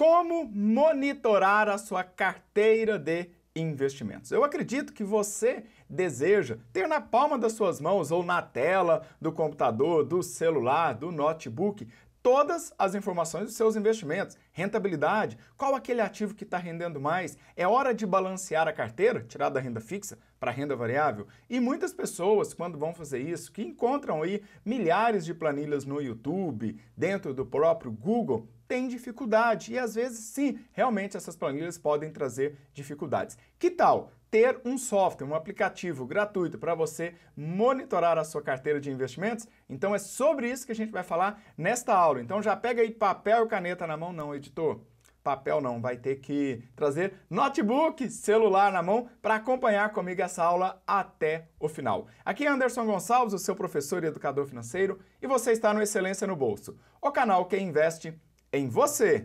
Como monitorar a sua carteira de investimentos? Eu acredito que você deseja ter na palma das suas mãos ou na tela do computador, do celular, do notebook todas as informações dos seus investimentos, rentabilidade, qual aquele ativo que está rendendo mais, é hora de balancear a carteira, tirar da renda fixa para a renda variável. E muitas pessoas, quando vão fazer isso, que encontram aí milhares de planilhas no YouTube, dentro do próprio Google, tem dificuldade. E às vezes, sim, realmente essas planilhas podem trazer dificuldades. Que tal ter um software, um aplicativo gratuito para você monitorar a sua carteira de investimentos? Então é sobre isso que a gente vai falar nesta aula. Então já pega aí papel e caneta na mão, não, editor. Papel não, vai ter que trazer notebook, celular na mão para acompanhar comigo essa aula até o final. Aqui é Anderson Gonçalves, o seu professor e educador financeiro, e você está no Excelência no Bolso, o canal que investe em você.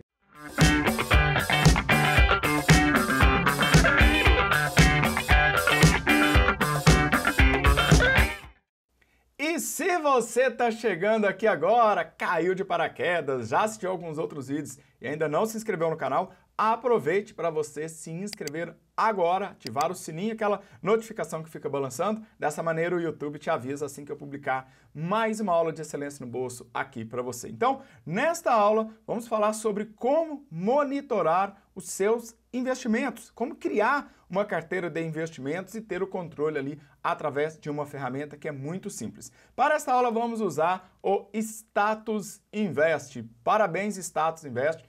se você está chegando aqui agora, caiu de paraquedas, já assistiu alguns outros vídeos e ainda não se inscreveu no canal, aproveite para você se inscrever agora, ativar o sininho, aquela notificação que fica balançando. Dessa maneira o YouTube te avisa assim que eu publicar mais uma aula de excelência no bolso aqui para você. Então, nesta aula vamos falar sobre como monitorar os seus investimentos, como criar uma carteira de investimentos e ter o controle ali através de uma ferramenta que é muito simples. Para esta aula vamos usar o Status Invest. Parabéns Status Invest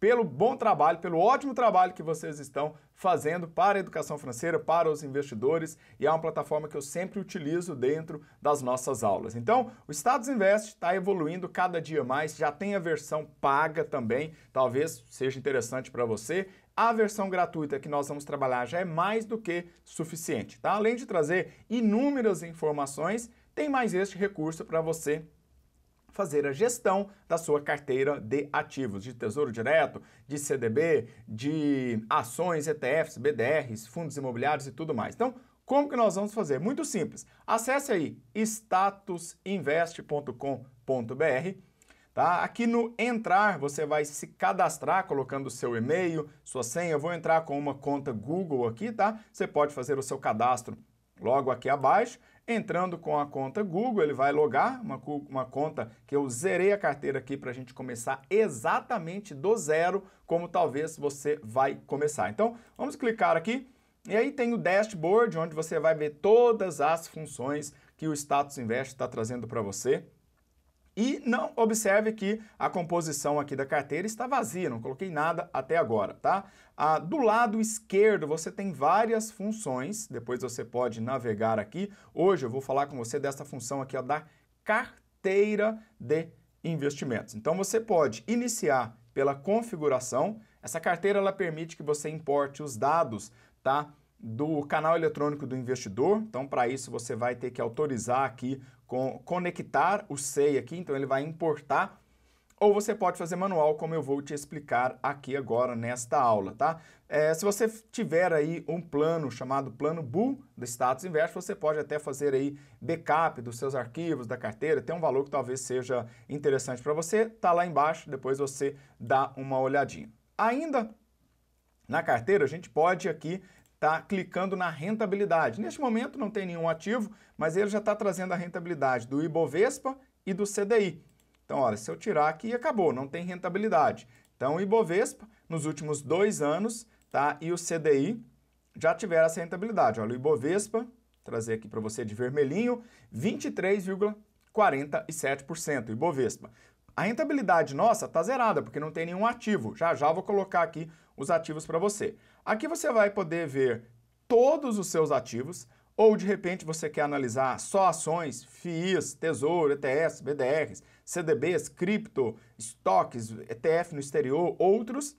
pelo bom trabalho, pelo ótimo trabalho que vocês estão fazendo para a educação financeira, para os investidores, e é uma plataforma que eu sempre utilizo dentro das nossas aulas. Então, o Status Invest está evoluindo cada dia mais, já tem a versão paga também, talvez seja interessante para você. A versão gratuita que nós vamos trabalhar já é mais do que suficiente, tá? Além de trazer inúmeras informações, tem mais este recurso para você fazer a gestão da sua carteira de ativos, de tesouro direto, de CDB, de ações, ETFs, BDRs, fundos imobiliários e tudo mais. Então, como que nós vamos fazer? Muito simples. Acesse aí statusinvest.com.br Tá? Aqui no entrar, você vai se cadastrar colocando seu e-mail, sua senha. Eu vou entrar com uma conta Google aqui, tá? Você pode fazer o seu cadastro logo aqui abaixo Entrando com a conta Google, ele vai logar uma, uma conta que eu zerei a carteira aqui para a gente começar exatamente do zero, como talvez você vai começar. Então, vamos clicar aqui. E aí tem o dashboard, onde você vai ver todas as funções que o Status Invest está trazendo para você. E não observe que a composição aqui da carteira está vazia, não coloquei nada até agora, tá? Ah, do lado esquerdo você tem várias funções, depois você pode navegar aqui. Hoje eu vou falar com você dessa função aqui ó, da carteira de investimentos. Então você pode iniciar pela configuração. Essa carteira ela permite que você importe os dados, tá? do canal eletrônico do investidor. Então, para isso, você vai ter que autorizar aqui com, conectar o SEI aqui, então ele vai importar, ou você pode fazer manual, como eu vou te explicar aqui agora nesta aula, tá? É, se você tiver aí um plano chamado plano Bull do status inverso, você pode até fazer aí backup dos seus arquivos, da carteira, tem um valor que talvez seja interessante para você, tá lá embaixo, depois você dá uma olhadinha. Ainda na carteira, a gente pode aqui tá clicando na rentabilidade. Neste momento não tem nenhum ativo, mas ele já está trazendo a rentabilidade do Ibovespa e do CDI. Então, olha, se eu tirar aqui, acabou, não tem rentabilidade. Então, o Ibovespa, nos últimos dois anos, tá? E o CDI já tiveram essa rentabilidade. Olha, o Ibovespa, trazer aqui para você de vermelhinho, 23,47%, Ibovespa. A rentabilidade nossa está zerada, porque não tem nenhum ativo. Já já vou colocar aqui os ativos para você. Aqui você vai poder ver todos os seus ativos, ou de repente você quer analisar só ações, FIIs, Tesouro, ETS, BDRs, CDBs, cripto, estoques, ETF no exterior, outros.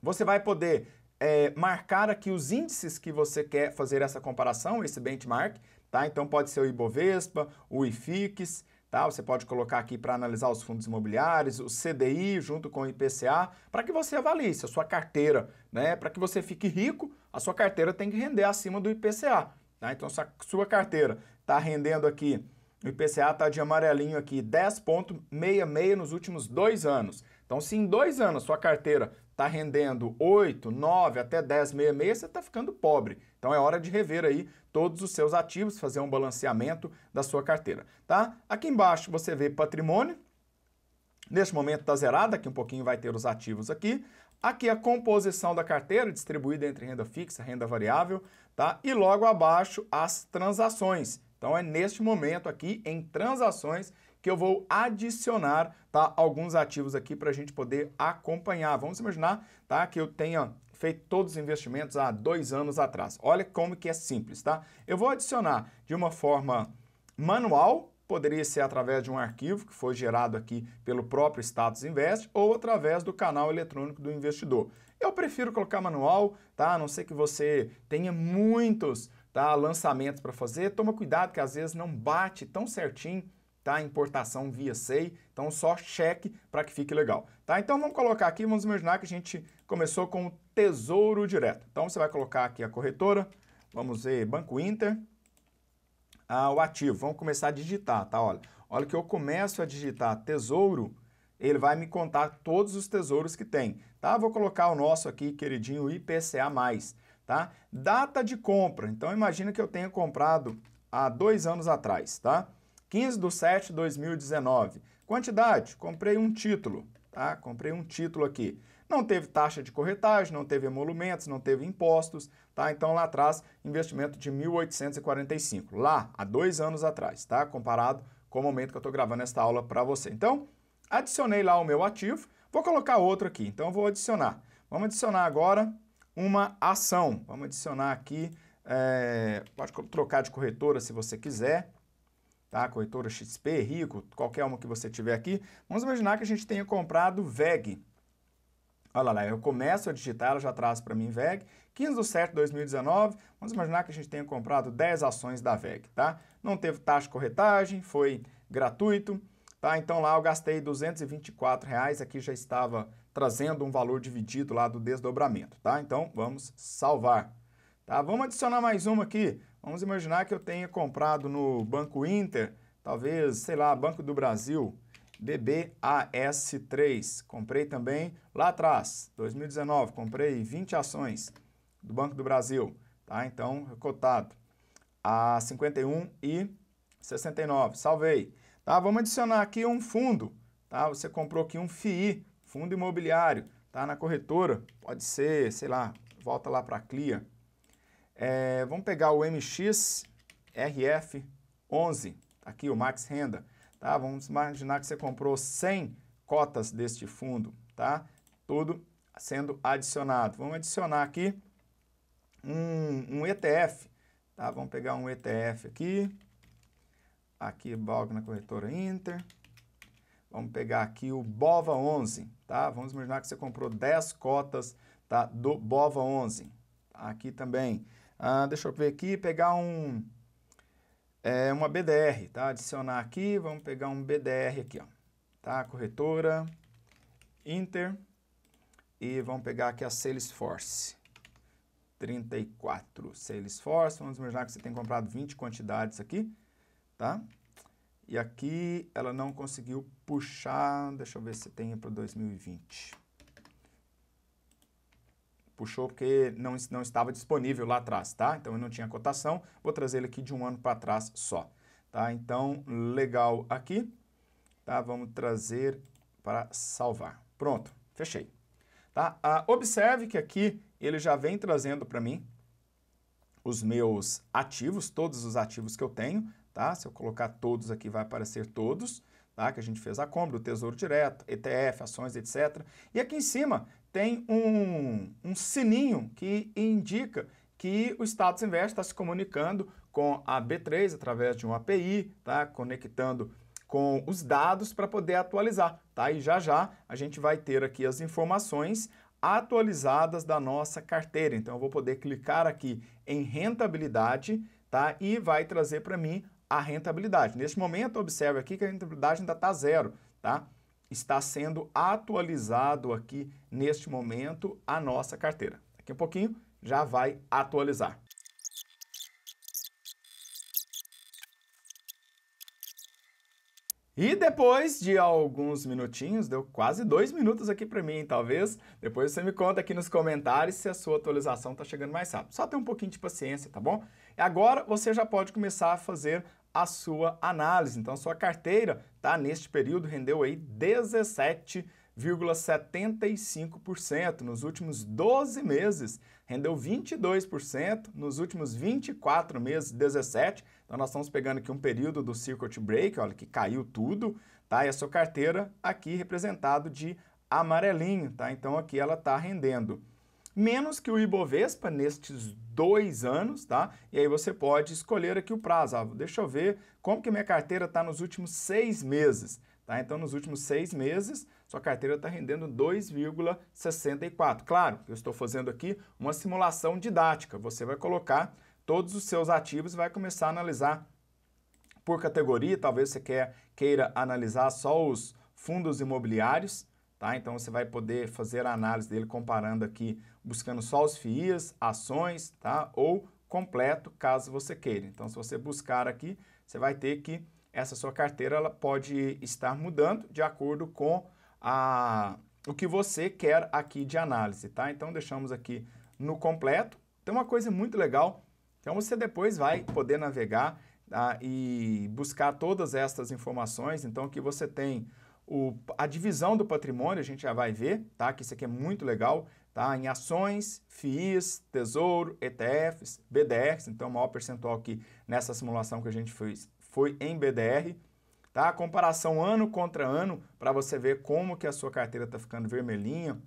Você vai poder é, marcar aqui os índices que você quer fazer essa comparação, esse benchmark, tá? Então pode ser o Ibovespa, o IFIX, Tá? Você pode colocar aqui para analisar os fundos imobiliários, o CDI junto com o IPCA, para que você avalie se a sua carteira, né? para que você fique rico, a sua carteira tem que render acima do IPCA. Tá? Né? Então, se a sua carteira está rendendo aqui, o IPCA está de amarelinho aqui, 10,66 nos últimos dois anos. Então, se em dois anos sua carteira está rendendo 8, 9, até 10, 66, você está ficando pobre. Então é hora de rever aí todos os seus ativos, fazer um balanceamento da sua carteira, tá? Aqui embaixo você vê patrimônio. Neste momento está zerado, daqui um pouquinho vai ter os ativos aqui. Aqui a composição da carteira, distribuída entre renda fixa, renda variável, tá? E logo abaixo as transações. Então é neste momento aqui em transações que eu vou adicionar tá, alguns ativos aqui para a gente poder acompanhar. Vamos imaginar tá, que eu tenha feito todos os investimentos há dois anos atrás. Olha como que é simples, tá? Eu vou adicionar de uma forma manual, poderia ser através de um arquivo que foi gerado aqui pelo próprio Status Invest ou através do canal eletrônico do investidor. Eu prefiro colocar manual, tá? A não ser que você tenha muitos tá, lançamentos para fazer. Toma cuidado que às vezes não bate tão certinho tá? Importação via SEI, então só cheque para que fique legal, tá? Então vamos colocar aqui, vamos imaginar que a gente começou com o Tesouro Direto. Então você vai colocar aqui a corretora, vamos ver Banco Inter, ah, o ativo, vamos começar a digitar, tá? Olha, olha que eu começo a digitar Tesouro, ele vai me contar todos os tesouros que tem, tá? Vou colocar o nosso aqui, queridinho IPCA+, tá? Data de compra, então imagina que eu tenha comprado há dois anos atrás, Tá? 15 de 7 de 2019. Quantidade, comprei um título, tá? Comprei um título aqui. Não teve taxa de corretagem, não teve emolumentos, não teve impostos, tá? Então lá atrás, investimento de 1.845, lá há dois anos atrás, tá? Comparado com o momento que eu estou gravando esta aula para você. Então, adicionei lá o meu ativo, vou colocar outro aqui, então eu vou adicionar. Vamos adicionar agora uma ação. Vamos adicionar aqui, é, pode trocar de corretora se você quiser tá? Corretora XP, Rico, qualquer uma que você tiver aqui. Vamos imaginar que a gente tenha comprado VEG. Olha lá, eu começo a digitar, ela já traz para mim VEG. 15 de setembro de 2019, vamos imaginar que a gente tenha comprado 10 ações da VEG, tá? Não teve taxa de corretagem, foi gratuito, tá? Então lá eu gastei 224 reais, aqui já estava trazendo um valor dividido lá do desdobramento, tá? Então vamos salvar, tá? Vamos adicionar mais uma aqui, Vamos imaginar que eu tenha comprado no Banco Inter, talvez, sei lá, Banco do Brasil, BBAS3. Comprei também lá atrás, 2019, comprei 20 ações do Banco do Brasil, tá? Então, cotado a 51 e 69. Salvei. Tá? Vamos adicionar aqui um fundo, tá? Você comprou aqui um FII, fundo imobiliário, tá? Na corretora, pode ser, sei lá, volta lá para a CLIA. É, vamos pegar o MXRF11, tá aqui o Max Renda, tá? Vamos imaginar que você comprou 100 cotas deste fundo, tá? Tudo sendo adicionado. Vamos adicionar aqui um, um ETF, tá? Vamos pegar um ETF aqui, aqui Balg na corretora Inter, Vamos pegar aqui o BOVA 11, tá? Vamos imaginar que você comprou 10 cotas tá, do BOVA 11. Aqui também. Ah, deixa eu ver aqui, pegar um, é, uma BDR, tá? Adicionar aqui, vamos pegar um BDR aqui, ó. Tá? Corretora, Inter, e vamos pegar aqui a Salesforce. 34 Salesforce, vamos imaginar que você tem comprado 20 quantidades aqui, tá? E aqui ela não conseguiu puxar, deixa eu ver se tem para 2020 puxou porque não, não estava disponível lá atrás, tá? Então eu não tinha cotação, vou trazer ele aqui de um ano para trás só, tá? Então, legal aqui, tá? Vamos trazer para salvar. Pronto, fechei. Tá? Ah, observe que aqui ele já vem trazendo para mim os meus ativos, todos os ativos que eu tenho, tá? Se eu colocar todos aqui, vai aparecer todos, tá? Que a gente fez a compra, o Tesouro Direto, ETF, ações, etc. E aqui em cima tem um, um sininho que indica que o Status inverso está se comunicando com a B3 através de um API, tá? conectando com os dados para poder atualizar. Tá? E já já a gente vai ter aqui as informações atualizadas da nossa carteira. Então eu vou poder clicar aqui em rentabilidade tá? e vai trazer para mim a rentabilidade. Neste momento, observe aqui que a rentabilidade ainda está zero. Tá? está sendo atualizado aqui neste momento a nossa carteira. Daqui a pouquinho já vai atualizar. E depois de alguns minutinhos, deu quase dois minutos aqui para mim, talvez. Depois você me conta aqui nos comentários se a sua atualização está chegando mais rápido. Só tem um pouquinho de paciência, tá bom? Agora você já pode começar a fazer a sua análise. Então, sua carteira, tá, neste período rendeu aí 17,75% nos últimos 12 meses, rendeu 22% nos últimos 24 meses, 17. Então nós estamos pegando aqui um período do circuit break, olha que caiu tudo, tá? E a sua carteira aqui representado de amarelinho, tá? Então aqui ela está rendendo menos que o Ibovespa nestes dois anos, tá? E aí você pode escolher aqui o prazo. Ah, deixa eu ver como que minha carteira está nos últimos seis meses. Tá? Então, nos últimos seis meses, sua carteira está rendendo 2,64. Claro, eu estou fazendo aqui uma simulação didática. Você vai colocar todos os seus ativos e vai começar a analisar por categoria. Talvez você quer, queira analisar só os fundos imobiliários. Tá? Então, você vai poder fazer a análise dele comparando aqui buscando só os FIIs, ações, tá? Ou completo, caso você queira. Então, se você buscar aqui, você vai ter que essa sua carteira ela pode estar mudando de acordo com a, o que você quer aqui de análise, tá? Então, deixamos aqui no completo. Tem uma coisa muito legal, então você depois vai poder navegar tá? e buscar todas estas informações. Então, que você tem o, a divisão do patrimônio, a gente já vai ver, tá? Que isso aqui é muito legal tá? em ações, FIIs, Tesouro, ETFs, BDRs, então maior percentual aqui nessa simulação que a gente fez foi em BDR. Tá? comparação ano contra ano para você ver como que a sua carteira está ficando vermelhinha,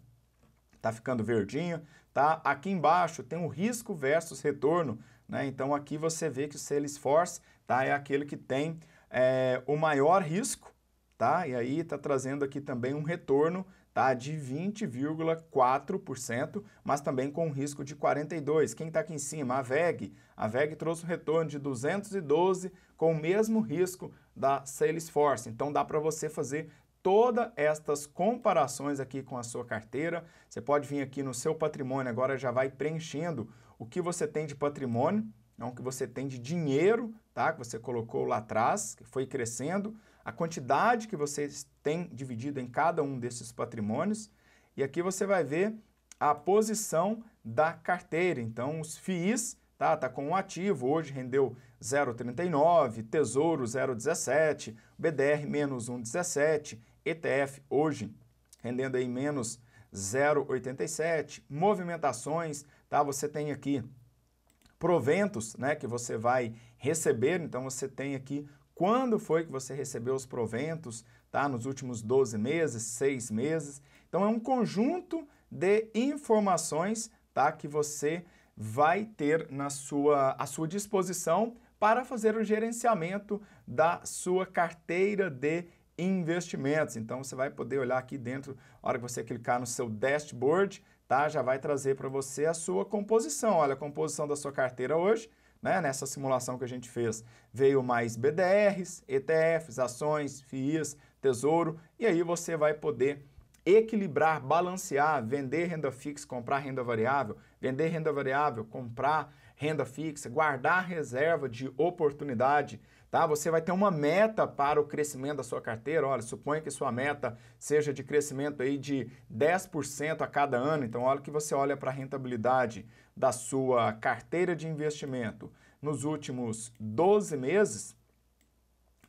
está ficando verdinha. Tá? Aqui embaixo tem o risco versus retorno. Né? Então aqui você vê que o Salesforce tá? é aquele que tem é, o maior risco, tá? e aí está trazendo aqui também um retorno tá? de 20,4%, mas também com um risco de 42%. Quem está aqui em cima? A VEG. A VEG trouxe um retorno de 212 com o mesmo risco da Salesforce. Então dá para você fazer todas estas comparações aqui com a sua carteira. Você pode vir aqui no seu patrimônio, agora já vai preenchendo o que você tem de patrimônio, não o que você tem de dinheiro, tá? Que você colocou lá atrás, que foi crescendo a quantidade que vocês têm dividido em cada um desses patrimônios. E aqui você vai ver a posição da carteira. Então, os FIIs, tá? Tá com um ativo, hoje rendeu 0,39, Tesouro 0,17, BDR menos 1,17, ETF hoje rendendo aí menos 0,87, movimentações, tá? Você tem aqui proventos, né, que você vai receber, então você tem aqui quando foi que você recebeu os proventos, tá? Nos últimos 12 meses, 6 meses. Então é um conjunto de informações, tá, que você vai ter na sua à sua disposição para fazer o gerenciamento da sua carteira de investimentos. Então você vai poder olhar aqui dentro, na hora que você clicar no seu dashboard, tá? Já vai trazer para você a sua composição. Olha, a composição da sua carteira hoje né? nessa simulação que a gente fez, veio mais BDRs, ETFs, ações, FIIs, tesouro, e aí você vai poder equilibrar, balancear, vender renda fixa, comprar renda variável, vender renda variável, comprar renda fixa, guardar reserva de oportunidade, tá? Você vai ter uma meta para o crescimento da sua carteira. Olha, suponha que sua meta seja de crescimento aí de 10% a cada ano. Então, olha que você olha para a rentabilidade da sua carteira de investimento nos últimos 12 meses,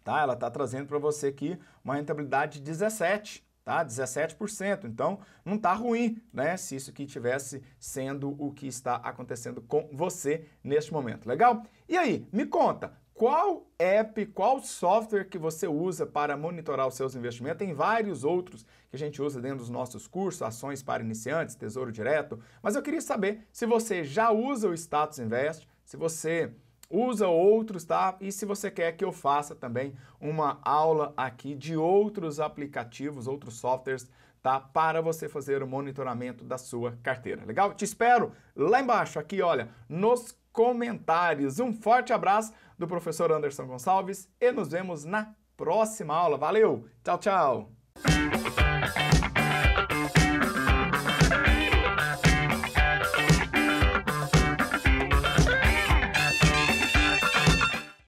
tá? Ela está trazendo para você aqui uma rentabilidade de 17 tá? 17%. Então, não tá ruim, né? Se isso aqui tivesse sendo o que está acontecendo com você neste momento. Legal? E aí, me conta, qual app, qual software que você usa para monitorar os seus investimentos. Tem vários outros que a gente usa dentro dos nossos cursos, ações para iniciantes, tesouro direto. Mas eu queria saber se você já usa o Status Invest, se você usa outros, tá? E se você quer que eu faça também uma aula aqui de outros aplicativos, outros softwares, tá? Para você fazer o monitoramento da sua carteira. Legal? Te espero lá embaixo, aqui, olha, nos comentários. Um forte abraço do professor Anderson Gonçalves e nos vemos na próxima aula. Valeu! Tchau, tchau!